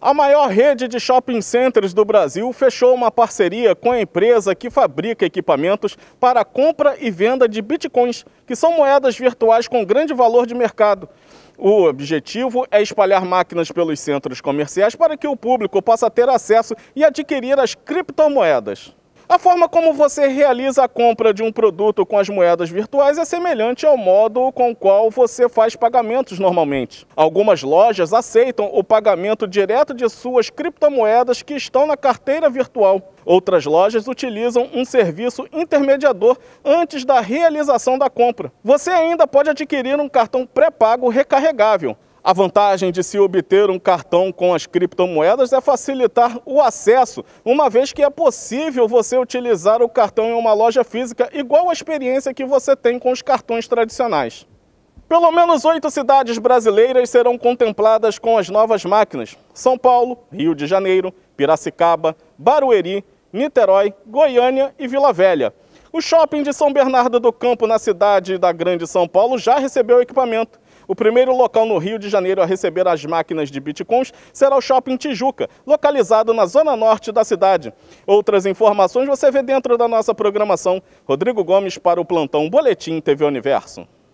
A maior rede de shopping centers do Brasil fechou uma parceria com a empresa que fabrica equipamentos para compra e venda de bitcoins, que são moedas virtuais com grande valor de mercado. O objetivo é espalhar máquinas pelos centros comerciais para que o público possa ter acesso e adquirir as criptomoedas. A forma como você realiza a compra de um produto com as moedas virtuais é semelhante ao modo com o qual você faz pagamentos normalmente. Algumas lojas aceitam o pagamento direto de suas criptomoedas que estão na carteira virtual. Outras lojas utilizam um serviço intermediador antes da realização da compra. Você ainda pode adquirir um cartão pré-pago recarregável. A vantagem de se obter um cartão com as criptomoedas é facilitar o acesso, uma vez que é possível você utilizar o cartão em uma loja física, igual a experiência que você tem com os cartões tradicionais. Pelo menos oito cidades brasileiras serão contempladas com as novas máquinas: São Paulo, Rio de Janeiro, Piracicaba, Barueri, Niterói, Goiânia e Vila Velha. O shopping de São Bernardo do Campo, na cidade da Grande São Paulo, já recebeu equipamento. O primeiro local no Rio de Janeiro a receber as máquinas de bitcoins será o Shopping Tijuca, localizado na zona norte da cidade. Outras informações você vê dentro da nossa programação. Rodrigo Gomes para o Plantão Boletim TV Universo.